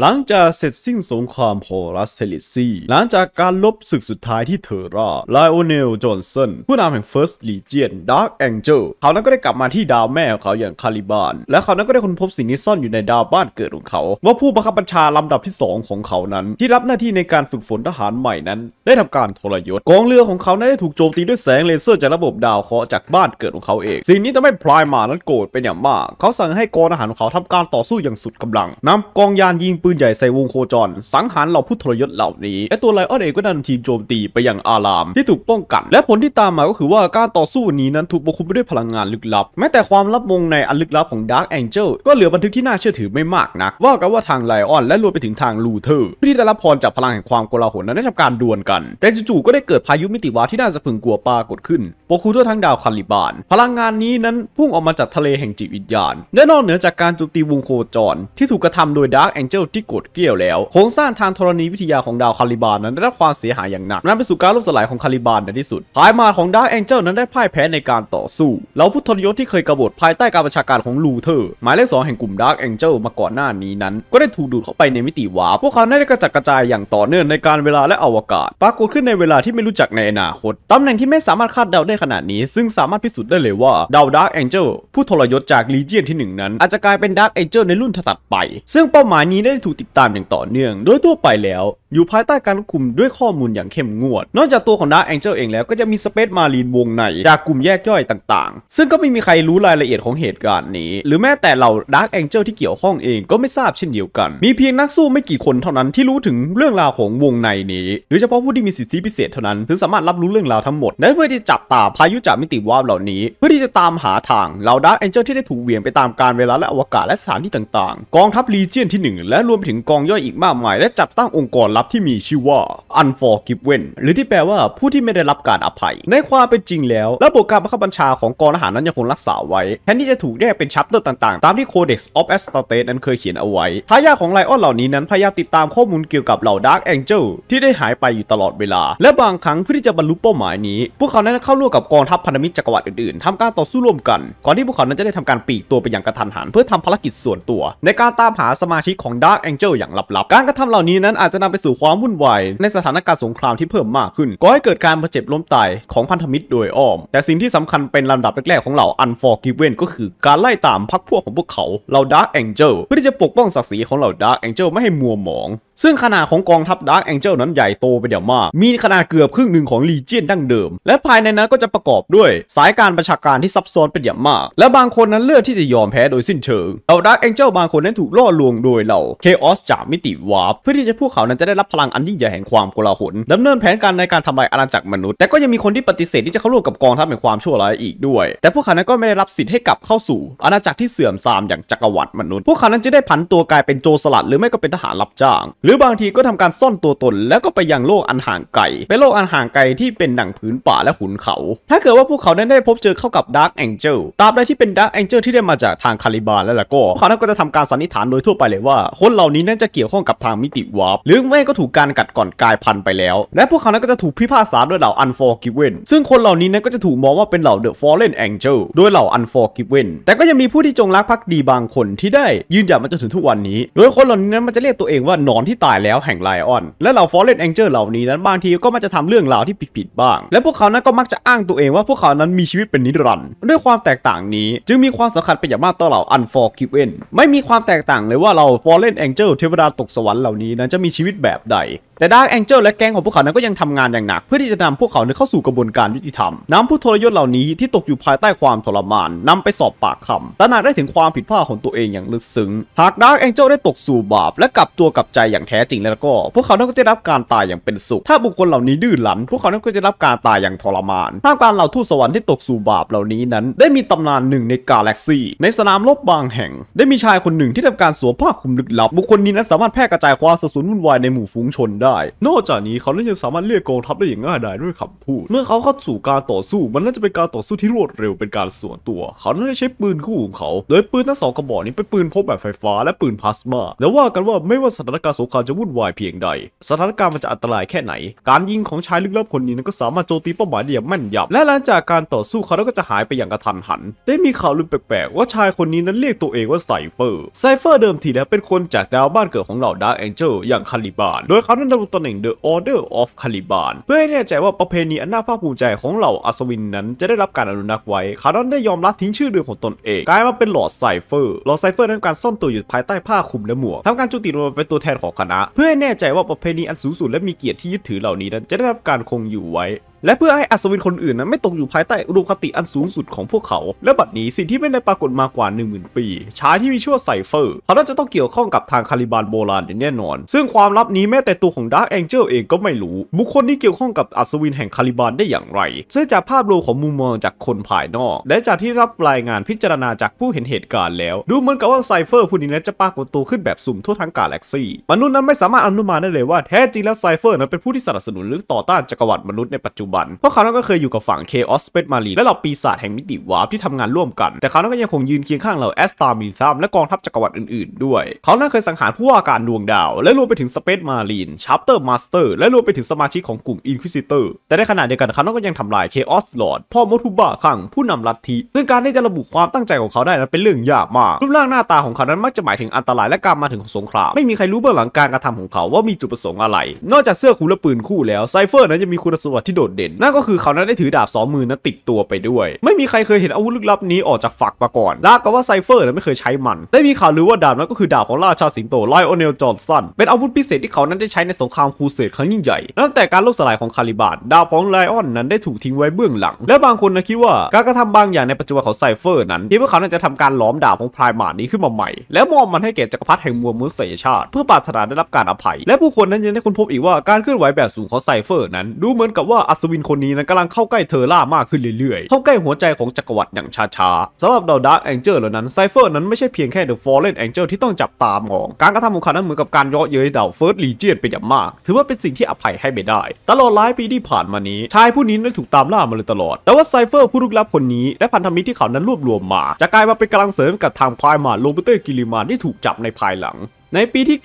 หลังจากเสร็จสิ้นสงครามโฮรัสเทลิซีหลังจากการลบศึกสุดท้ายที่เทอร่าไลโอเนลจอห์นสันผู้นำแห่ง First Legion Dark Angel เขานั้นก็ได้กลับมาที่ดาวแม่ของเขาอย่างคาริบานและเขานั้นก็ได้ค้นพบสิ่งนี้ซ่อนอยู่ในดาวบ้านเกิดของเขา ว่าผู้บังคับบัญชาลำดับที่ 2 ของเขานั้น ที่รับหน้าที่ในการฝึกฝนทหารใหม่นั้น ได้ทำการทรยศกองเรือของเขานั้นได้ถูกโจมตีด้วยแสงเลเซอร์จากระบบดาวเคราะห์จากบ้านเกิดของเขาเอง สิ่งนี้ทำให้พลายมานั้นโกรธเป็นอย่างมาก เขาสั่งให้กองทหารของเขาทำการต่อสู้อย่างสุดกำลังนำกองยานยิงปืนใหญ่ใส่วงโคจร สังหารเหล่าผู้ทรยศเหล่านี้ไอตัวไลออนเองก็นำทีมโจมตีไปยังอารามที่ถูกป้องกัน และผลที่ตามมาก็คือว่าการต่อสู้นี้นั้นถูกปกคลุมไปด้วยพลังงานลึกลับ แม้แต่ความลับวงในอันลึกลับของดาร์กแองเจิลก็เหลือบันทึกที่น่าเชื่อถือไม่มากนัก ว่ากันว่าทางไลออนและรวมไปถึงทางลูเทอร์ที่ได้รับพรจากพลังแห่งความโกลาหลนั้นได้ทำการดวลกัน แต่จู่ๆก็ได้เกิดพายุมิติวาที่น่าสะพึงกลัวปรากฏขึ้นปกคลุมทั่วทั้งดาวคาริบานพลังงานนี้นั้นพุ่งออกมาจากทะเลแห่งจิตวิญญาณและนอกเหนือจากการโจมตีวงโคจร ที่ถูกกระทำโดยดาร์กแองเจิลที่โกดเกลี้ยวแล้วโครงสร้างทางธรณีวิทยาของดาวคาริบานนั้นได้รับความเสียหายอย่างหนักนำไปสู่การล่มสลายของคาริบานในที่สุดพายมาของดาวแองเจิลนั้นได้พ่ายแพ้ในการต่อสู้เหล่าผู้ทรยศที่เคยกบฏภายใต้การประชาการของลูเทอร์หมายเลขสองแห่งกลุ่มดาร์กแองเจิลมาก่อนหน้านี้นั้นก็ได้ถูกดูดเข้าไปในมิติวาพวกเขาได้กระจัดกระจายอย่างต่อเนื่องในการเวลาและอวกาศ ปรากฏขึ้นในเวลาที่ไม่รู้จักในอนาคตตำแหน่งที่ไม่สามารถคาดเดาได้ขนาดนี้ ซึ่งสามารถพิสูจน์ได้เลยว่าดาวดาร์กแองเจิลผู้ทรยศจากลีเจียนที่1นั้น อาจจะกลายเป็นดาร์กแองเจิลในรุ่นถัดไป ซึ่งเป้าหมายนี้ได้ถูกติดตามอย่างต่อเนื่อง โดยทั่วไปแล้วอยู่ภายใต้การคุมด้วยข้อมูลอย่างเข้มงวด นอกจากตัวของดาร์แองเจิลเองแล้วก็จะมีสเปซมารีนวงในจากกลุ่มแยกย่อยต่างๆ ซึ่งก็ไม่มีใครรู้รายละเอียดของเหตุการณ์นี้ หรือแม้แต่เหล่าดาร์แองเจิลที่เกี่ยวข้องเองก็ไม่ทราบเช่นเดียวกัน มีเพียงนักสู้ไม่กี่คนเท่านั้นที่รู้ถึงเรื่องราวของวงในนี้ หรือเฉพาะผู้ที่มีสิทธิพิเศษเท่านั้นถึงสามารถรับรู้เรื่องราวทั้งหมด และเพื่อที่จะจับตาพายุจากมิติวา์เหล่านี้ เพื่อที่จะตามหาทางเหล่าดาร์แองเจิลที่ได้ถูกเวียงไปตามการเวลาและอวกาศและสถานที่ต่าง ๆ กองทัพลีเจียนที่1และรวมถึงกองย่อยอีกมากมาย และจัดตั้งองค์กรรับบที่มีชื่อว่า Unforgiven หรือที่แปลว่าผู้ที่ไม่ได้รับการอภัย ในความเป็นจริงแล้วระบบการบังคับบัญชาของกองทหารนั้นยังคงรักษาไว้แทนที่จะถูกแยกเป็นชัปเตอร์ต่างๆ ตามที่ Codex of a s t a t e นั้นเคยเขียนเอาไว้ ทายาของไลออนเหล่านี้นั้น พยายามติดตามข้อมูลเกี่ยวกับเหล่า Dark Angel ที่ได้หายไปอยู่ตลอดเวลา และบางครั้งเพื่อที่จะบรรลุเป้าหมายนี้ พวกเขานั้นเข้าร่วมกับกองทัพพันธมิตรจักรวรรดิอื่นๆทำการต่อสู้ร่วมกัน ก่อนที่พวกเขานั้นจะได้ทำการปีกตัวไปอย่างกระทันหันเพื่อทำภารกิจส่วนตัว ในการตามหาสมาชิกของ Dark Angel อย่างลับ ๆ การกระทำเหล่านี้นั้นอาจจะนำไปสูู่่ความวุ่นวายในสถานการณ์สงครามที่เพิ่มมากขึ้นก่อให้เกิดการบาดเจ็บล้มตายของพันธมิตรโดยอ้อม แต่สิ่งที่สำคัญเป็นลำดับแรกๆ ของเหล่าอันฟอร์กิเวนก็คือการไล่ตามพรรคพวกของพวกเขาเหล่าดาร์กแองเจิลเพื่อที่จะปกป้องศักดิ์ศรีของเหล่าดาร์กแองเจิลไม่ให้มัวหมอง ซึ่งขนาดของกองทัพดาร์กแองเจิลนั้นใหญ่โตไปอย่างมาก มีขนาดเกือบครึ่งหนึ่งของลีเจียนดั้งเดิมและภายในนั้นก็จะประกอบด้วย สายการประชาการที่ซับซ้อนเป็นอย่างมาก และบางคนนั้นเลือกที่จะยอมแพ้โดยสิ้นเชิงเหล่าดาร์กแองเจิลบางคนนั้นถูกล่อลวงโดยเหล่าเคออสจากมิติวาร์ปเพื่อที่จะพวกเขานั้นจะได้รับพลังอันยิ่งใหญ่แห่งความโกลาหลดำเนินแผนการในการทำลายอาณาจักรมนุษย์แต่ก็ยังมีคนที่ปฏิเสธที่จะเข้าร่วมกับกองทัพแห่งความชั่วร้ายอีกด้วย แต่พวกเขานั้นก็ไม่ได้รับสิทธิ์ให้กลับเข้าสู่ อาณาจักรที่เสื่อมทรามอย่างจักรวรรดิมนุษย์พวกเขานั้นจะได้ผันตัวกลายเป็นโจรสลัดหรือไม่ก็เป็นทหารรับจ้าง หรือบางทีก็ทำการซ่อนตัวตนแล้วก็ไปยังโลกอันห่างไกลเป็นโลกอันห่างไกลที่เป็นหนังพื้นป่าและขุนเขา ถ้าเกิดว่าพวกเขานั้นได้พบเจอเข้ากับดาร์กแองเจิลตราบใดที่เป็นดาร์กแองเจิลที่ได้มาจากทางคาริบาลแล้วล่ะก็เขานั้นก็จะทำการสันนิษฐานโดยทั่วไปเลยว่าคนเหล่านี้นั้นจะเกี่ยวข้องกับทางมิติวาร์ปหรือไก็ถูกการกัดก่อนกลายพันธุ์ไปแล้ว และพวกเขานั้นก็จะถูกพิพากษาด้วยเหล่า Unforgiven ซึ่งคนเหล่านี้นั้นก็จะถูกมองว่าเป็นเหล่า The Fallen Angel โดยเหล่า Unforgiven แต่ก็ยังมีผู้ที่จงรักภักดีบางคนที่ได้ ยืนหยัดมาจนถึงทุกวันนี้ โดยคนเหล่านี้นั้นมันจะเรียกตัวเองว่า นอนที่ตายแล้วแห่งไลออน และเหล่า Fallen Angel เหล่านี้นั้น บางทีก็มักจะทำเรื่องราวที่ผิดๆ บ้าง และพวกเขานั้นก็มักจะอ้างตัวเอง ว่าพวกเขานั้นมีชีวิตเป็นนิรันดร์ด้วยความแตกต่างนี้จึงมีความสำคัญเป็นอย่างมากต่อเหล่า Unforgiven ไม่มีความแตกต่างเลยว่าเ่า Fallen Angel เทวดาตกสวรรค์เหล่านี้นั้นจะมีชีวิตแบบแบบใดแต่ดาร์กแองเจิลและแก๊งของพวกเขานั้นก็ยังทำงานอย่างหนัก เพื่อที่จะนำพวกเขาเข้าสู่กระบวนการยุติธรรมนำผู้ทรยศเหล่านี้ที่ตกอยู่ภายใต้ความทรมานนำไปสอบปากคำและนักได้ถึงความผิดพลาดของตัวเองอย่างลึกซึ้งหากดาร์กแองเจิลได้ตกสู่บาปและกลับตัวกลับใจอย่างแท้จริงแล้วก็พวกเขานั้นก็จะรับการตายอย่างเป็นสุข ถ้าบุคคลเหล่านี้ดื้อหลัน พวกเขานั้นก็จะรับการตายอย่างทรมานท่ามกลางเหล่าทูตสวรรค์ที่ตกสู่บาปเหล่านี้นั้นได้มีตำนานหนึ่งในกาแล็กซีในสนามรบบางแห่ง ได้มีชายคนหนึ่งที่ทำการสวมผ้าคลุมลึกลับบุคคลนี้นั้นสามารถแพร่กระจายความสับสนวุ่นวายในหมูู่ฝูงชนได้ นอกจากนี้เขายังสามารถเรียกกองทัพได้อย่างง่ายดายด้วยคำพูดเมื่อเขาเข้าสู่การต่อสู้ มันน่าจะเป็นการต่อสู้ที่รวดเร็วเป็นการส่วนตัว เขาได้ใช้ปืนคู่ของเขาโดยปืนทั้งสองกระบอกนี้เป็นปืนพกแบบไฟฟ้าและปืนพลาสมา แล้วว่ากันว่า ไม่ว่าสถานการณ์สงครามจะวุ่นวายเพียงใด สถานการณ์มัน จะอันตรายแค่ไหน การยิงของชายลึกลับคนนี้นนั้ก็สามารถโจมตีเป้าหมายได้อย่างแม่นยำและหลังจากการต่อสู้เขาก็จะหายไปอย่างกระทันหัน ได้มีข่าวลือแปลกๆว่าชายคนนี้นั้นเรียกตัวเองว่าไซเฟอร์ไซเฟอร์เดิมทีแล้วเป็นคนจากดาวบ้านเกิดของเหล่าดาร์กแองเจิลอย่างคาลิบาาลโดยเขาได้ดำรงตำแหน่ง The Order of Caliban เพื่อให้แน่ใจว่าประเพณีอันน่าภาคภูมิใจของเหล่าอัศวินนั้น จะได้รับการอนุรักษ์ไว้เขานั้นได้ยอมรับทิ้งชื่อเดิมของตนเอง กลายมาเป็นหลอดไซเฟอร์หลอดไซเฟอร์นั้นการซ่อนตัวอยู่ภายใต้ผ้าคลุมและหมวกทำการจุติลงมาเป็นตัวแทนของคณะ เพื่อให้แน่ใจว่าประเพณีอันสูงสุดและมีเกียรติที่ยึดถือเหล่านี้นั้นจะได้รับการคงอยู่ไว้และเพื่อให้อัศวินคนอื่นนั้นไม่ตกอยู่ภายใต้อุดมคติอันสูงสุดของพวกเขา และบัดนี้สิ่งที่ไม่ได้ปรากฏมากว่า1 0,000 ปี ชายที่มีชื่อไซเฟอร์เขาน่าจะต้องเกี่ยวข้องกับทางคาริบานโบราณแน่นอน ซึ่งความลับนี้แม้แต่ตัวของดาร์กแองเจิลเองก็ไม่รู้บุคคลที่เกี่ยวข้องกับอัศวินแห่งคาริบานได้อย่างไรซึ่งจากภาพรวมของมุมมองจากคนภายนอก และจากที่รับรายงานพิจารณาจากผู้เห็นเหตุการณ์แล้ว ดูเหมือนกับว่าไซเฟอร์ ผู้นี้นั้นจะปรากฏตัวขึ้นแบบสุ่มทั่วทั้งกาแล็กซี่มนุษย์นั้นไม่สามารถอนุมานได้เลยว่าแท้จริงแล้วไซเฟอร์นั้นเป็นผู้ที่สนับสนุนหรือต่อต้านจักรวรรดิมนุษย์ในปัจจุบบันพวกเขานั้นก็เคยอยู่กับฝั่ง Chaos Space Marine และเหล่าปีศาจแห่งมิติวาร์ปที่ทำงานร่วมกัน แต่เขานั้นก็ยังคงยืนเคียงข้างเหล่าแอสตามิซัมและกองทัพจักรวรรดิอื่นๆ ด้วย เขานั้นเคยสังหารผู้ว่าการดวงดาว และรวมไปถึง Space Marine Chapter Master และรวมไปถึงสมาชิกของกลุ่ม Inquisitor แต่ในขณะเดียวกันเขานั้นก็ยังทำลาย Chaos Lord พ่อมทุบ้าขังผู้นำลัทธิ ซึ่งการที่จะระบุความตั้งใจของเขาได้นั้นเป็นเรื่องยากมาก รูปร่างหน้าตาของเขานั้นมักจะหมายถึงอันตรายและการมาถึงของสงคราม ไม่มีใครรู้เบื้องหลังการกระทำของเขาว่ามีจุดประสงค์อะไรนอกจากเสื้อคุ่และปืนคู่แล้วไซเฟอร์นั้นจะมีคุณสมบัติที่โดดเด่นนั่นก็คือเขานั้นได้ถือดาบสองมือนั้นติดตัวไปด้วย ไม่มีใครเคยเห็นอาวุธลึกลับนี้ออกจากฝักมาก่อนลากก็ว่าไซเฟอร์นั้นไม่เคยใช้มัน ได้มีข่าวลือว่าดาบนั้นก็คือดาบของราชาสิงโตไลโอเนลจอร์สัน เป็นอาวุธพิเศษที่เขานั้นได้ใช้ในสงครามครูเสดครั้งยิ่งใหญ่ตั้งแต่การล่มสลายของคาริบาดดาบของไลออนนั้นได้ถูกทิ้งไว้เบื้องหลัง และบางคนนะคิดว่าการกระทำบางอย่างในปัจจุบันของไซเฟอร์นั้นที่พวกเขานั้นจะทำการล้อมดาบของพรายมานี้ขึ้นมาใหม่แล้วมอบมันให้แก่จักรพรรดิแห่งมวลมนุษยชาติเพื่อปรารถนาได้รับการอภัยและผู้คนนั้นยังได้ค้นพบอีกว่าการเคลื่อนไหวแบบสูงของไซเฟอร์นั้นดูเหมือนกับว่าอัศวินคนนี้นั้นกำลังเข้าใกล้เธอล่ามากขึ้นเรื่อยๆ เข้าใกล้หัวใจของจักรวรรดิอย่างช้าๆ สำหรับดาวดาร์กแองเจิลเหล่านั้นไซเฟอร์นั้นไม่ใช่เพียงแค่เดอะฟอร์เรนแองเจิลที่ต้องจับตามอง การกระทำของเขานั้นเหมือนกับการย่อเย้ยดาวเฟิร์สลีเจียนเป็นอย่างมาก ถือว่าเป็นสิ่งที่อภัยให้ไม่ได้ ตลอดหลายปีที่ผ่านมานี้ ชายผู้นี้ได้ถูกตามล่ามาเลยตลอด แต่ว่าไซเฟอร์ผู้ลึกลับคนนี้และพันธมิตรที่เขานั้นรวบรวมมา จะกลายมาเป็นกำลังเสริมกับทางพายมาโรเบเตอร์กิลิมานที่ถูกจับในภายหลังในปีที่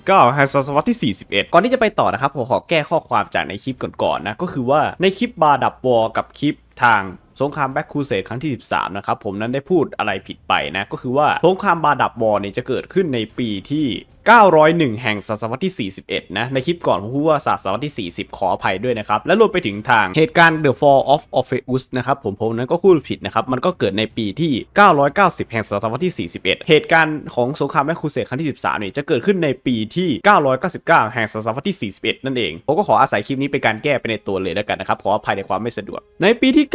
999ไฮซัสวัตที่ 41 ก่อนที่จะไปต่อนะครับผมขอแก้ข้อความจากในคลิปก่อนๆนะ ก็คือว่าในคลิปบาดับวอ กับคลิปทางสงครามแบ็คคูเซตครั้งที่ 13 นะครับ ผมนั้นได้พูดอะไรผิดไปนะ ก็คือว่าสงครามบาดับวอเนี่ยจะเกิดขึ้นในปีที่901 แห่งศตวรรษที่ 41 นะ ในคลิปก่อนผมพูดว่าศตวรรษที่ 40 ขออภัยด้วยนะครับ และรวมไปถึงทางเหตุการณ์ The Fall of Orpheus นะครับ ผมผมนั้นก็พูดผิดนะครับ มันก็เกิดในปีที่ 990 แห่งศตวรรษที่ 41 เหตุการณ์ของสงครามแมคคูเซดครั้งที่ 13 นี่จะเกิดขึ้นในปีที่ 999 แห่งศตวรรษที่ 41 นั่นเอง ผมก็ขออาศัยคลิปนี้เป็นการแก้ไปในตัวเลยแล้วกันนะครับขออภัยในความไม่สะดวก ในปีที่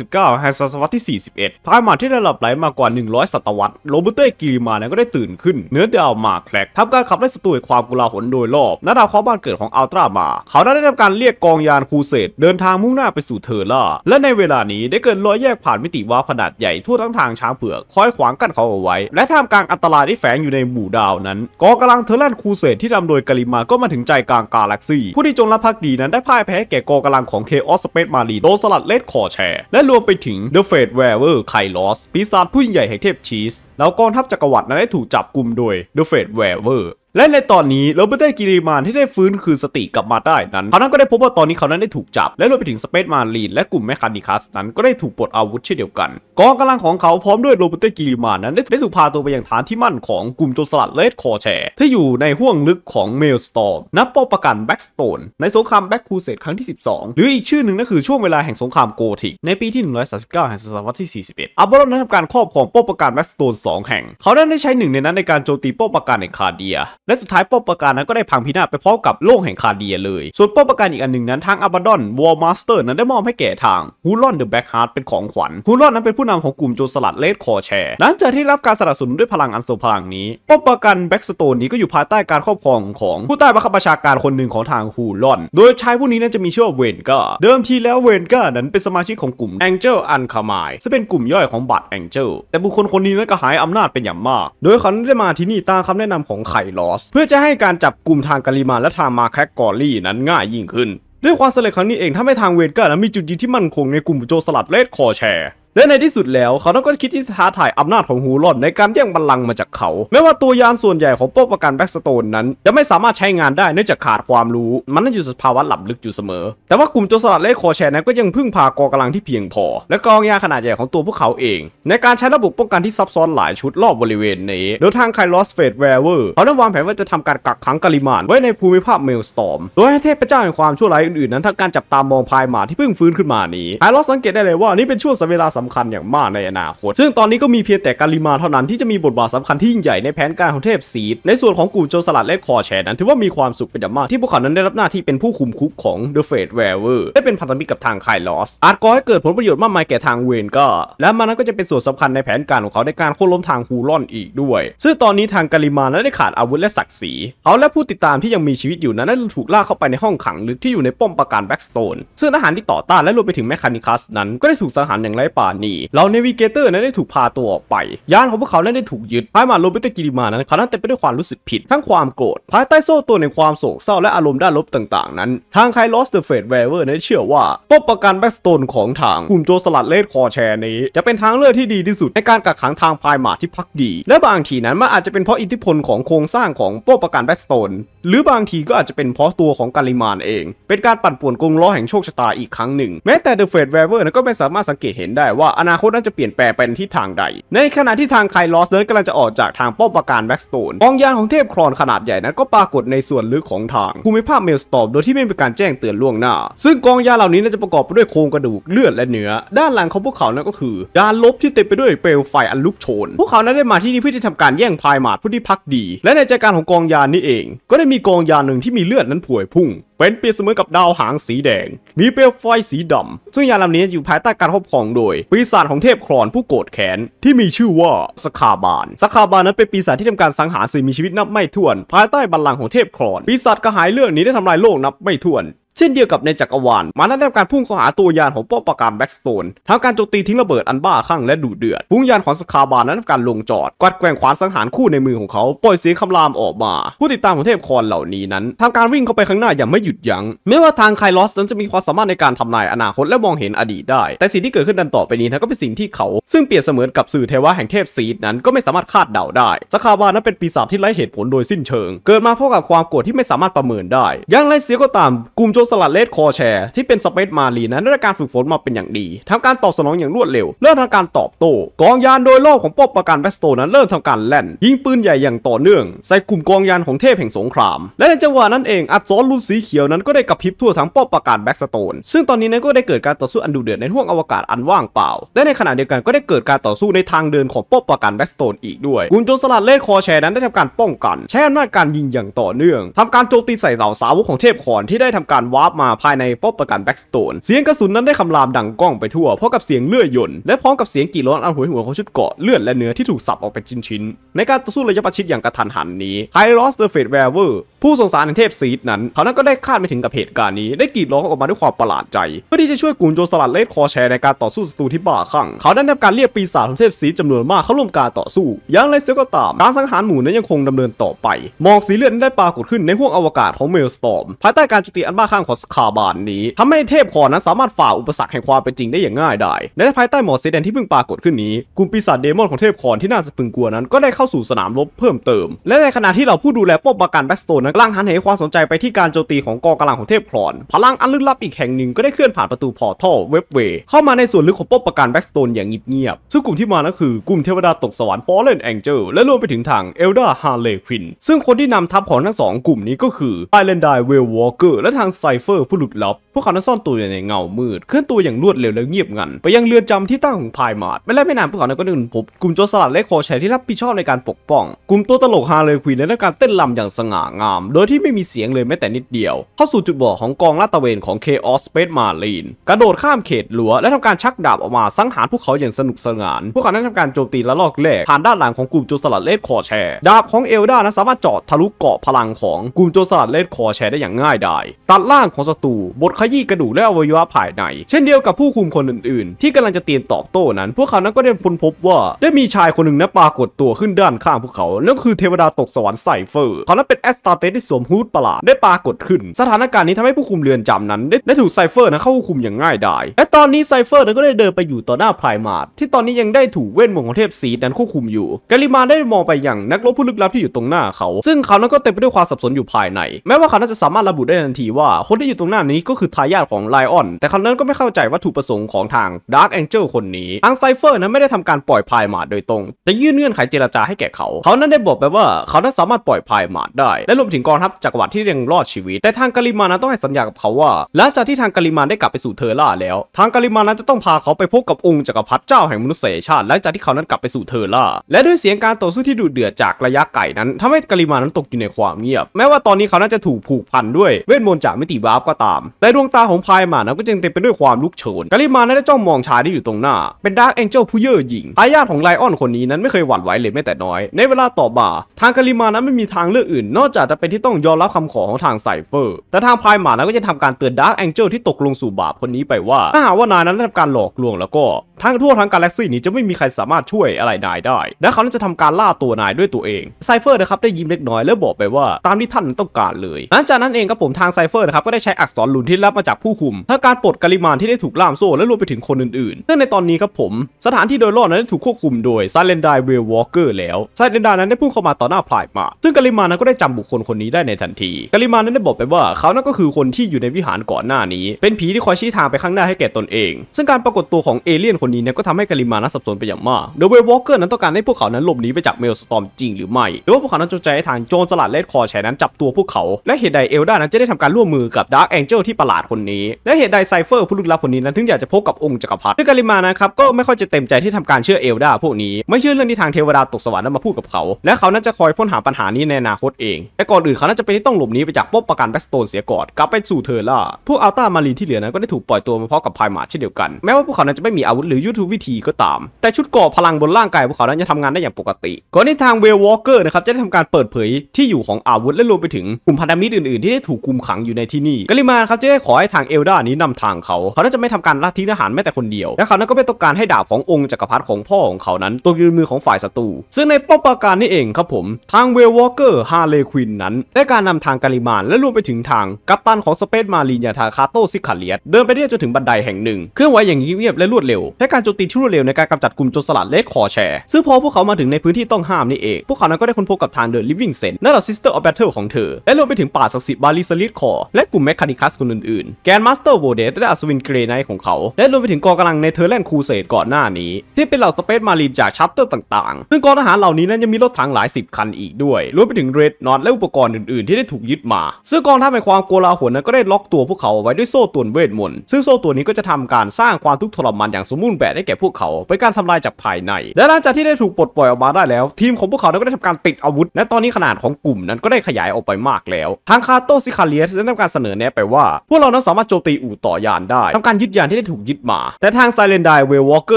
999 แห่งศตวรรษที่ 41พายมาที่ได้หลับไหลมากกว่า 100ศตวรรษโรเบเต้กิริมานี่ยก็ได้ตื่นขึ้นเนื้อดาวมาแคลกทับการขับไล่ศัตรูยความกุลาหลโดยรอบณดาวเคราะห์บ้านเกิดของอัลตรามา เขาได้ทำการเรียกกองยานคูเซตเดินทางมุ่งหน้าไปสู่เทอร่า และในเวลานี้ ได้เกิดรอยแยกผ่านมิติวาขนาดใหญ่ ทั่วทั้งทางช้างเผือก คอยขวางกั้นเขาเอาไว้ และท่ามกลางอันตรายที่แฝงอยู่ในหมู่ดาวนั้น กองกำลังเทอร์แลนคูเซตที่นำโดยกาลิมา ก็มาถึงใจกลางกาแล็กซี่ ผู้ที่จงรักภักดีนั้นได้พ่ายแพ้แก่กองกำลังของเคออสสเปซมารีโดนสลัดเลดคอแชร์และรวมไปถึงเดอะเฟดแวร์เวอร์ ไคลอสปีศาจผู้ยิ่งใหญ่แห่งเทพชีส แล้วกองทัพจักรวรรดินั้นได้ถูกจับกลุ่มโดยเดอะเฟดแวร์เวเวอร์และในตอนนี้โรเบิร์ตกิริมานที่ได้ฟื้นคืนสติกลับมาได้นั้น เขานั้นก็ได้พบว่าตอนนี้เขานั้นได้ถูกจับ และรวมไปถึงสเปซมารีนและกลุ่มแมคคานิคัสนั้นก็ได้ถูกปลดอาวุธเช่นเดียวกันกองกำลังของเขาพร้อมด้วยโรเบิร์ตกิริมานนั้นได้ถูกพาตัวไปยังฐานที่มั่นของกลุ่มโจรสลัดเลดคอแช่ที่อยู่ในห้วงลึกของเมลสตอร์มนับป้อประกันแบ็กสโตนในสงครามแบ็กคูเซตครั้งที่12 หรืออีกชื่อหนึ่งนั่นคือช่วงเวลาแห่งสงครามโกธิกในปีที่139แห่งศตวรรษที่41อับบรอนนั้นทำการครอบครองป้อประกันแบ็กสโตน2 แห่ง เขาได้ใช้หนึ่งในนั้นในการโจมตีป้อประกันในคาเดียและสุดท้ายป้อมปราการนั้นก็ได้พังพินาศไปพร้อมกับโลกแห่งคาเดียเลย ส่วนป้อมปราการอีกอันหนึ่งนั้นทางอาบาดอนวอลมาสเตอร์นั้นได้มอบให้แก่ทางฮูลอนเดอะแบ็กฮาร์ดเป็นของขวัญ ฮูลอนนั้นเป็นผู้นำของกลุ่มโจรสลัดเลดคอแชร์หลังจากที่รับการสนับสนุนด้วยพลังอันทรงพลังนี้ ป้อมปราการแบ็กสโตนนี้ก็อยู่ภายใต้การครอบครองของ ผู้ใต้บังคับบัญชาการคนหนึ่งของทางฮูลอน โดยชายผู้นี้นั้นจะมีชื่อว่าเวนกาเดิมทีแล้วเวนกานั้นเป็นสมาชิกของกลุ่มแองเจิลอันคามายซึ่งเป็นกลุ่มย่อยของบัตแองเจิลแต่บุคคลคนนี้นั้นก็หายอำนาจเป็นอย่างมาก โดยเขาได้มาที่นี่ตามคำแนะนำของไคลอ f เพื่อจะให้การจับกลุ่มทางกาลิมาและทางมาแครกกอรี่นั้นง่ายยิ่งขึ้น ด้วยความสำเร็จครั้งนี้เองถ้าไม่ทางเวดกอร์นั้นมีจุดยืนที่มั่นคงในกลุ่มโจสลัดเลดคอแชร์และในที่สุดแล้วเขาต้องก็คิดที่ท้าทายอำนาจของฮูรอนในการแย่งบัลลังก์มาจากเขา แม้ว่าตัวยานส่วนใหญ่ของป้อประกันแบ็กสโตนนั้นจะไม่สามารถใช้งานได้เนื่องจากขาดความรู้มันนั่นอยู่สภาวะหลับลึกอยู่เสมอ แต่ว่ากลุ่มโจรสลัดเล่คอแชร์นั้นก็ยังพึ่งพากองกำลังที่เพียงพอ และกองยาขนาดใหญ่ของตัวพวกเขาเอง ในการใช้ระบบป้องกันที่ซับซ้อนหลายชุดรอบบริเวณนี้ โดยทางไคลอสเฟดแวร์เวอร์เขาได้วางแผนว่าจะทำการกักขังกาลิมานไว้ในภูมิภาคเมลสตอมโดยให้เทพเจ้าแห่งความชั่วร้ายอื่นๆนั้นทำการจับตามองพายหมาที่เพิ่งฟื้นขึ้นมานี้ไคลอสสังเกตได้เลยว่านี่เป็นช่วงเวลาสสำคัญอย่างมากในอนาคต ซึ่งตอนนี้ก็มีเพียงแต่การิมาเท่านั้นที่จะมีบทบาทสำคัญที่ยิ่งใหญ่ในแผนการของเทพสีดในส่วนของกูโจสลัดและคอแชนั้น ถือว่ามีความสุขเป็นอย่างมากที่พวกเขานั้นได้รับหน้าที่เป็นผู้คุมคุกของเดอะเฟดแวร์เวอร์ได้เป็นพันธมิตรกับทางไคลลอสอาจก่อให้เกิดผลประโยชน์มากมายแก่ทางเวนก็ และมันนั้นก็จะเป็นส่วนสำคัญในแผนการของเขาในการโค่นล้มทางฮูรอนอีกด้วย ซึ่งตอนนี้ทางการิมาได้ขาดอาวุธและศักดิ์ศรี เขาและผู้ติดตามที่ยังมีชีวิตอยู่นั้นได้ถูกล่าเข้าไปในห้องขังลึกที่อยู่ในป้อมปราการแบ็กสโตนซึ่งทหารที่ต่อต้านและรวมไปถึงแมคคานิคัสนั้นก็ได้ถูกสังหารอย่างไร้ป่านีเหล่าเนวิเกเตอร์นั้นได้ถูกพาตัวออกไป ยานของพวกเขานั้นได้ถูกยึดพายมาโรเบิร์ตกิริมานั้นเขานั้นเต็มไปด้วยความรู้สึกผิด ทั้งความโกรธภายใต้โซ่ตัวในความโศกเศร้าและอารมณ์ด้านลบต่างๆ นั้น ทางไคลอสเดอะเฟดเวเวอร์นั้นเชื่อว่าป้อมประกันแบ็กสโตนของทางกลุ่มโจสลัดเลดคอแชร์นี้ จะเป็นทางเลือกที่ดีที่สุด ในการกักขังทางพายมาที่พักดี และบางทีนั้นมันอาจจะเป็นเพราะอิทธิพลของโครงสร้างของป้อมประกันแบ็กสโตนหรือบางทีก็อาจจะเป็นเพราะตัวของกาลิมานเอง เป็นการปั่นป่วนกงล้อแห่งโชคชะตาอีกครั้งหนึ่ง แม้แต่เดอะเฟดเวเวอร์ก็ไม่สามารถสังเกตเห็นได้ว่าอนาคตนั้นจะเปลี่ยนแปลงไปในทิศทางใด ในขณะที่ทางไคลอสนั้นกำลังจะออกจากทางป้อมปราการแบ็กสโตนกองยานของเทพครอนขนาดใหญ่นั้นก็ปรากฏในส่วนลึกของทางภูมิภาคเมลสตอมโดยที่ไม่มีการแจ้งเตือนล่วงหน้า ซึ่งกองยานเหล่านี้น่าจะประกอบไปด้วยโครงกระดูกเลือดและเนื้อ ด้านหลังของพวกเขานั้นก็คือดานลบที่เต็มไปด้วยเปลวไฟอันลุกโชน พวกเขานั้นได้มาที่นี่เพื่อที่ทำการแย่งพายหมาดผู้ที่พักดี และในใจการของกองยานนี้เอง ก็ได้มีกองยานหนึ่งที่มีเลือดนั้นผุยพุ่งเป็นเปรียบเสมือนกับดาวหางสีแดง มีเปลวไฟสีดำ ซึ่งยานลำนี้อยู่ภายใต้การครอบครองโดยปีศาจของเทพครอนผู้โกรธแค้นที่มีชื่อว่าสคาบานสคาบานนั้นเป็นปีศาจที่ทำการสังหารสิ่งมีชีวิตนับไม่ถ้วน ภายใต้บัลลังก์ของเทพครอน ปีศาจกระหายเลือดนี้ได้ทำลายโลกนับไม่ถ้วนเช่นเดียวกับในจักรวาลมานั้นได้การพุ่งเข้าหาตัวยานของป้อปราการแบ็กสโตนทำการโจมตีทิ้งระเบิดอันบ้าคลั่งและดุเดือดพุ่งยานของสคาบานนั้นทำการลงจอดกัดแกว่งขวานสังหารคู่ในมือของเขา ปล่อยเสียงคำรามออกมา ผู้ติดตามของเทพคอนเหล่านี้นั้นทำการวิ่งเข้าไปข้างหน้าอย่างไม่หยุดยัง้งไม่ว่าทางไคลอสนั้นจะมีความสามารถในการทำนายอนาคตและมองเห็นอดีตได้ แต่สิ่งที่เกิดขึ้นดันต่อไปนี้นั้นก็เป็นสิ่งที่เขาซึ่งเปรียบเสมือนกับสื่อเทวะแห่งเทพซีดนั้นก็ไม่สามารถคาดเดาได้สคาบานนั้นเป็นปีศาจที่ไร้เหตุผลโดยสิ้นเชิง เกิดมาเพราะกับความโกรธที่ไม่สามารถประเมินได้ยังไรเสียก็ตามกลุ่มโจนสลัดเลดคอแชร์ที่เป็นสเปซมารีนั้นได้การฝึกฝนมาเป็นอย่างดีทำการตอบสนองอย่างรวดเร็วเริ่มทำการตอบโต้กองยานโดยรอบของปอบประการแวสโตนั้นเริ่มทำการแล่น ยิงปืนใหญ่อย่างต่อเนื่องใส่กลุ่มกองยานของเทพแห่งสงคราม และในจังหวะนั้นเองอัศรรุ่นสีเขียวนั้นก็ได้กระพริบทั่วทั้งปอบประการแบ็กสโตนซึ่งตอนนี้นั้นก็ได้เกิดการต่อสู้อันดุเดือดในห้วงอวกาศอันว่างเปล่าและในขณะเดียวกันก็ได้เกิดการต่อสู้ในทางเดินของปอบประการแบ็กสโตน อีกด้วยกลุ่มโจรสลัดเลดคอแชร์นั้นได้ทาการป้องกันใช้อำนาจการยิงอย่างต่อเนื่องทาการโจมตีใส่เหล่าสาวกของเทพขอนที่ได้ทาการวาร์ปมาภายในป้อมประกันแบ็กสโตน เสียงกระสุนนั้นได้คำรามดังก้องไปทั่วพร้อมกับเสียงเลื่อยยนต์และพร้อมกับเสียงกี่ร้อนอันหวยหัวของชุดเกาะเลือดและเนื้อที่ถูกสับออกเป็นชิ้นๆ ในการต่อสู้ระยะประชิดอย่างกระทันหันนี้ ไคลอสเดอ์เฟดแวร์เวอร์ผู้สงสารในเทพซีดนั้น เขานั้นก็ได้คาดไม่ถึงกับเหตุการณ์นี้ได้กรีดร้องออกมาด้วยความประหลาดใจเพื่อที่จะช่วยกุ่โจสลัดเลดคอแชร์ในการต่อสู้ศัตรูที่บ้าคลั่งเขาได้ทำการเรียกปีศาจของเทพซีดจำนวนมากเข้าร่วมการต่อสู้อย่างไรเสียก็ตามการสังหารหมู่นั้นยังคงดำเนินต่อไปมอกสีเลือดได้ปรากฏขึ้นในห้วงอวกาศของเมลสตอมภายใต้การจุติอันบ้าคลัางของสคาบานนี้ทำให้เทพคอนั้นสามารถฝ่าอุปสรรคแห่งความเป็นจริงได้อย่างง่ายดายและภายใต้หมอดซเดนที่เพิ่งปรากฏขึ้นนี้ กลุ่มปีศาจเดมอนของเทพคอนที่น่าจะพึงกลัวนั้นก็ได้เข้าสู่สนามรบเพิ่มเติม และในขณะที่เราผู้ดูแลป้อมปราการแบ็กสโตนนั้นกำลังหันเหความสนใจไปที่การโจมตีของกองกำลังของเทพคอน พลังอันลึกลับอีกแห่งหนึ่ง ก็ได้เคลื่อนผ่านประตูพอทัลเว็บเวย์เข้ามาในส่วนลึกของป้อมปราการแบ็กสโตนอย่างเงียบ ๆ ซึ่งกลุ่มที่มานั้นคือกลุ่มเทวดาตกสวรรค์ฟอร์เรนแองเจลและรวมไปถึงทางเอลดาฮาร์เลควินซึ่งคนที่นำทัพของทั้งสองกลุ่มนี้ก็คือไอเลนดายเวลวอลเกอร์และทางไซเฟอร์ผู้หลุดลับพวกเขานั้นซ่อนตัวอยู่ในเงามืดเคลื่อนตัวอย่างรวดเร็วและเงียบงัน ไปยังเรือนจำที่ตั้งของพายมาดไม่แลวไม่นานพวกเขานั้นก็ได้พบกลุ่มโจรสลัดและคอแชัยที่รับผิดชอบในการปกป้อง กลุ่มตัวตลกฮาเลยควีนและการเต้นลำอย่างสง่างามโดยที่ไม่มีเสียงเลยแม้แต่นิดเดียว เข้าสู่จุดบ่อของกองลาตะเวนของเคออสเปซมา m ีนกระโดดข้ามเขตหลัวและทำการชักดาบออกมาสังหารพวกเขาอย่างสนุกสนาน พวกเขานั้นทำการโจมตีและลอกแหลกผ่านด้านหลังของกลุ่มโจรสลัดเลดคอแชร์ดาบของเอลดานั้นสามารถเจาะทะลุเกาะพลังของกลุ่มโจรสลัดเลดคอแชร์ได้อย่างง่ายดายตัดล่าางของศัตรูบทขยี้กระดูกและอวัยวะภายใน เช่นเดียวกับผู้คุมคนอื่นๆ ที่กำลังจะเตียนตอบโต้นั้น พวกเขานั้นก็ได้พ้นพบว่า ได้มีชายคนหนึ่งนั้นปรากฏตัวขึ้นด้านข้างพวกเขานั่นคือเทวดาตกสวรรค์ไซเฟอร์เขานั้นเป็นแอสตาเตสที่สวมฮูดประหลาดได้ปรากฏขึ้น สถานการณ์นี้ทำให้ผู้คุมเรือนจำนั้น ได้ถูกไซเฟอร์นั้นเข้าควบคุมอย่างง่ายดายและตอนนี้ไซเฟอร์นั้นก็ได้เดินไปอยู่ต่อหน้าไพรมาร์ทที่ตอนนี้ยังได้ถูกเวทมนต์ของเทพสีนั้นควบคุมอยู่กาลิมาได้มองไปยังนักรบผู้ลึกลับที่อยู่ตรงหน้าเขา ซึ่งเขานั้นก็เต็มไปด้วยความสับสนอยู่ภายใน แม้ว่าเขานั้นจะสามารถระบุได้ทันทีว่าคนที่อยู่ตรงหน้านี้ก็คือทายาทของไลออนแต่คนนั้นก็ไม่เข้าใจวัตถุประสงค์ของทางดาร์กแองเจิลคนนี้อังไซเฟอร์นั้นไม่ได้ทำการปล่อยพายมาดโดยตรง แต่ยื่นเงื่อนไขเจรจาให้แก่เขา เขานั้นได้บอกไปว่าเขานั้นสามารถปล่อยพายมาดได้ และรวมถึงกองทัพจักรวรรดิที่ยังรอดชีวิต แต่ทางกาลิมานั้นต้องให้สัญญากับเขาว่าหลังจากที่ทางกาลิมาได้กลับไปสู่เทอร่าแล้ว ทางกาลิมานั้นจะต้องพาเขาไปพบกับองค์จักรพรรดิเจ้าแห่งมนุษยชาติหลังจากที่เขานั้นกลับไปสู่เทอร่า และด้วยเสียงการต่อสู้ที่ดุเดือดจากระยะไกลนั้นทำให้กาลิมานั้นตกอยู่ในความเงียบ แม้ว่าตอนนี้เขาน้นจะถูกผูกพันด้วยเวทมนต์จากมิติบาฟก็ตาม แต่ดวงตาของพายมานั้นก็จึงเต็มไปด้วยความลุกโชนกาลิมานั้นได้จ้องมองชายที่อยู่ตรงหน้า เป็นดาร์กแองเจิลผู้เย่อหยิ่งทายาทของไลออนคนนี้นั้นไม่เคยหวั่นไหวเลยแม้แต่น้อย ในเวลาต่อมา ทางกาลิมานั้นไม่มีทางเลือกอื่น นอกจากจะเป็นที่ต้องยอมรับคำขอของทางไซเฟอร์ แต่ทางพายมานั้นก็จะทำการเตือนดาร์กแองเจิลที่ตกลงสู่บาปคนนี้ไปว่า ถ้าหาว่านายนั้นได้ทำการหลอกลวงแล้วก็ทั้งทั่วทั้งกาแล็กซี่นี้จะไม่มีใครสามารถช่วยอะไรนายได้และเขาจะทำการล่าตัวนายด้วยตัวเอง ไซเฟอร์นะครับได้ยิ้มเล็กน้อยแล้วบอกไปว่าตามที่ท่านต้องการเลยหลังจากนั้นเองครับผมทางไซเฟอร์นะครับก็ได้ใช้อักษรลุนที่รับมาจากผู้คุมทั้งการปลดกาลิมานที่ได้ถูกล่ามโซ่และรวมไปถึงคนอื่นๆ ซึ่งในตอนนี้ครับผม สถานที่โดยรอบนั้นได้ถูกควบคุมโดยซาเลนดายเวลวอล์กเกอร์แล้ว ซาเลนดายนั้นได้พูดเข้ามาต่อหน้าพลายมา ซึ่งกาลิมานนั้นก็ได้จำบุคคลคนนี้ได้ในทันที กาลิมานนั้นได้บอกไปว่าเขานั่นก็คือคนที่อยู่ในวิหารก่อนหน้านี้ เป็นผีที่คอยชี้ทางไปข้างหน้าให้แก่ตนเอง ซึ่งการปรากฏตัวของเอเลี่ยนคนนี้เนี่ยก็ทำให้กาลิมานนั้นสับสนไปอย่างมากโดยเวลวอลเกอร์นั้นต้องการให้พวกเขานั้นหลบหนีไปจากเมลสตอมจริงหรือไม่หรือว่าพวกเขานั้นจงใจให้ทางโจนสลัดเลดคอแฉนั้น จับตัวพวกเขาและเหตุใดเอลดานั้นจะได้ทำการร่วมมืกับดาร์กแองเจิลที่ประหลาดคนนี้ และเหตุใดไซเฟอร์ผู้ลึกลับคนนี้นั้นถึงอยากจะพบกับองค์จักรพรรดิดึ่งกาลิมานะครับ ก็ไม่ค่อยจะเต็มใจที่ทำการเชื่อเอลดาพวกนี้ ไม่เชื่อเรื่องที่ทางเทวดาตกสวรรค์นั้นมาพูดกับเขา และเขาน่าจะคอยพ้นหาปัญหานี้ในอนาคตเองแต่ก่อนอื่นเขาน่าจะเป็นที่ต้องหลบหนีไปจากปบอประกันแบ็กสโตนเสียก่อนกลับไปสู่เทอร์ล่าพวกอัลตามารีที่เหลือนั้นก็ได้ถูกปล่อยตัวมาพร้อมกับพายมาดเช่นเดียวกัน แม้ว่าพวกเขานั้นจะไม่มีอาวุธหรือยุทธวิธีก็ตาม แต่ชุดก่อพลังบนร่างกายพวกเขานั้นจะทำงานได้อย่างปกติก่อนที่ทางเวลวอลเกอร์นะครับจะได้ทำการเปิดเผยที่อยู่ของอาวุธและรวมไปถึงกลุ่มพันธมิตรอื่นๆที่ได้ถูกคุมขังอยู่ในทที่นี่กาลิมานครับจะได้ขอให้ทางเอลดานี้นำทางเขา เขาน่าจะไม่ทำการละทิ้งทหารแม้แต่คนเดียว และเขานั้นก็ไม่ต้องการให้ดาบขององค์จักรพรรดิของพ่อของเขานั้นตกอยู่นมือของฝ่ายศัตรู ซึ่งในป้อมปราการนี่เองครับผม ทางเวลวอเกอร์ฮาเลควินนั้นได้การนำทางกาลิมานและรวมไปถึงทาง กัปตันของสเปซมาลีนยาทาคาโตซิคาเลียเดินไปเรื่อยจนถึงบันไดแห่งหนึ่ง เครื่องไว้อย่างเงียบและรวดเร็วใช้การโจมตีที่รวดเร็วในการกำจัดกลุ่มโจรสลัดเลดคอแชร์ซึ่งพอพวกเขามาถึงในพื้นที่ต้องห้ามนี่เอง พวกเขานั้นก็ได้ค้นพบกับทางเดอะลิฟวิ่งเซนนั่นแหละซิสเตอร์ออฟแบทเทิลของเธอและรวมไปถึงป่าศักดิ์สิทธิ์บาลิสลิดคอและกลุ่มแมคคานิคัสคนอื่นๆแกนมาสเตอร์โวเดสและอัศวินเกรไนท์ของเขา และรวมไปถึงกองกำลังในเทอร์แลนด์คูเสดก่อนหน้านี้ ที่เป็นเหล่าสเปซมารีนจากชัปเตอร์ต่าง ๆ ซึ่งกองทหารเหล่านี้นั้นยังมีรถถังหลายสิบคันอีกด้วย รวมไปถึงเรดนอตและอุปกรณ์อื่นๆที่ได้ถูกยึดมา ซึ่งกองทัพในความโกลาหลนั้นก็ได้ล็อกตัวพวกเขาาไว้ด้วยโซ่ตวนเวทมนต์ซึ่งโซ่ตัวนี้ก็จะทำการสร้างความทุกข์ทรมานอย่างสมบูรณ์แบบให้แก่พวกเขาเป็นการทำลายจากภายใน และหลังจากที่ได้ถูกปลดปล่อยออกมาได้แล้ว ทีมของพวกเขาก็ได้ทำการติดอาวุธ และตอนนี้ขนาดของกลุ่มนั้นก็ได้ขยายออกไปมากแล้วทางคาโตซิคาเลียสได้ทำการสนอแนะไปว่า พวกเรานั้นสามารถโจมตีอู่ต่อยานได้ทำการยึดยานที่ได้ถูกยึดมา แต่ทางไซเลนไดเวลวอลเกอ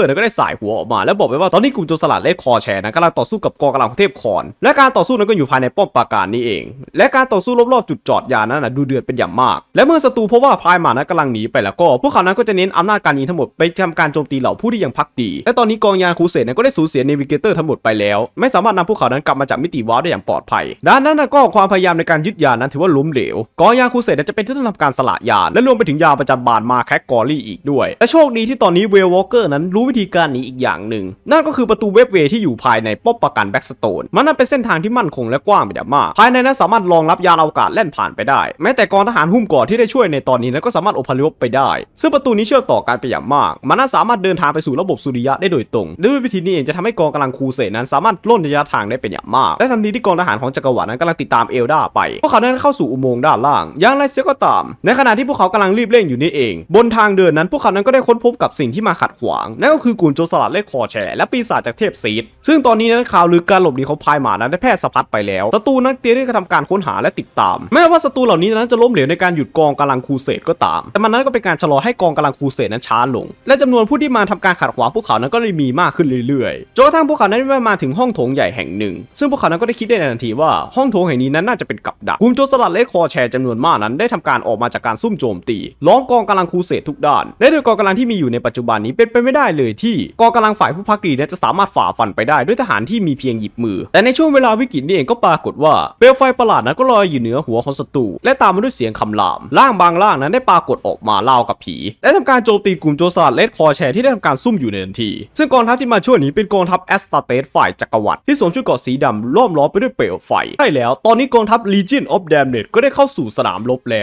ร์นก็ได้สายหัวออกมา และบอกไปว่าตอนนี้กลุ่มโจรสลัดเลดคอแชร์นั้นกำลังต่อสู้กับกองกำลังของเทพคอน และการต่อสู้นั้นก็อยู่ภายในป้อมปราการนี้เอง และการต่อสู้รอบๆจุดจอดยานนั้นนะดูเดือดเป็นอย่างมาก และเมื่อศัตรูพบว่าพายมานั้นกำลังหนีไปแล้วก็พวกเขานั้นก็จะเน้นอำนาจการยิงทั้งหมดไปทำการโจมตีเหล่าผู้ที่ยังพักดีและตอนนี้กองยานคูเซ่นั้นก็ได้สูญเสียเนวิเกเตอร์ทั้งหมดไปแล้ว ไม่สามารถนำพวกเขานั้นกลับมาจากมิติวาร์ได้อย่างปลอดภัยด้านนั้นก็ความพยายามในการยึดยานนั้นถือว่าล้มเหลวกองยานคูเซจะเป็นที่ต้องทำการสละยาและรวมไปถึงยาประจำบานมาแคคกอรี่อีกด้วยและโชคดีที่ตอนนี้เวลวอลเกอร์นั้นรู้วิธีการนี้อีกอย่างหนึ่ง นั่นก็คือประตูเว็บเวที่อยู่ภายในป้อมประกันแบ็กสโตน มันนั้นเป็นเส้นทางที่มั่นคงและกว้างเป็นอย่างมาก ภายในนั้นสามารถรองรับยานอวกาศแล่นผ่านไปได้ แม้แต่กองทหารหุ้มก่อที่ได้ช่วยในตอนนี้นั้นก็สามารถอพยพไปได้ ซึ่งประตูนี้เชื่อมต่อกันไปอย่างมากมันนั้นสามารถเดินทางไปสู่ระบบสุริยะได้โดยตรงด้วยวิธีนี้เองจะทำให้กองกำลังคูเสนั้นสามารถล่นระยะทางได้เป็นอย่างมากและทันทีที่กองทหารของจักรวรรดินั้นกำลังติดตามเอลดาไปพวกเขาได้เข้าสู่อุโมงค์ด้านล่างอย่างไรเก็ตาม ในขณะที่พวกเขากำลังรีบเร่งอยู่นี่เอง บนทางเดินนั้น พวกเขานั้นก็ได้ค้นพบกับสิ่งที่มาขัดขวางนั่นก็คือกุญโจสลัดเล็กคอแฉและปีศาจจากเทพซีดซึ่งตอนนี้นั้นข่าวลือการหลบหนีของพายหมานั้นได้แพร่สะพัดไปแล้วศัตรูนั้นเตรียมที่จะทำการค้นหาและติดตาม แม้ว่าศัตรูเหล่านี้นั้นจะล้มเหลวในการหยุดกองกำลังคูเสดก็ตาม แต่มันนั้นก็เป็นการชะลอให้กองกำลังคูเสดนั้นช้าลง และจำนวนผู้ที่มาทำการขัดขวาง พวกเขานั้นก็เลยมีมากขึ้นเรื่อยๆจนกระทั่งพวกเขานั้นได้มาถึงห้องโถงใหญ่แห่งหนึ่ง ซึ่งพวกเขานั้นก็ได้คิดได้ในทันทีว่าห้องโถงแห่งนี้นั้นน่าจะเป็นกับดักกลุ่มโจสลัดเล็กคอแชร์จำนวนมากนั้นได้ทำการออกมาจากการซุ่มโจมตีล้อมกองกำลังคูเสตทุกด้าน และโดยกองกำลังที่มีอยู่ในปัจจุบันนี้เป็นไปไม่ได้เลยที่ กองกำลังฝ่ายผู้พักดีจะสามารถฝ่าฟันไปได้ด้วยทหารที่มีเพียงหยิบมือแต่ในช่วงเวลาวิกฤตนี้เองก็ปรากฏว่าเปลวไฟประหลาดนั้นก็ลอยอยู่เหนือหัวของศัตรูและตามมาด้วยเสียงคำรามร่างบางร่างนั้นได้ปรากฏออกมาเล่ากับผีและทำการโจมตีกลุ่มโจสลัดเลดคอแชร์ที่ได้ทำการซุ่มอยู่ในทันทีซึ่งกองทัพที่มาช่วยนี้เป็นกองทัพแอสตาเตสฝ่ายจักรวรรดิที่สวมชุดเกราะสีดำล้อมล้อมไปด้วยเปลวไฟใช่แล้วตอนนี้กองทัพ Legion of Damned ก็ได้เข้าสู่สนามรบแล้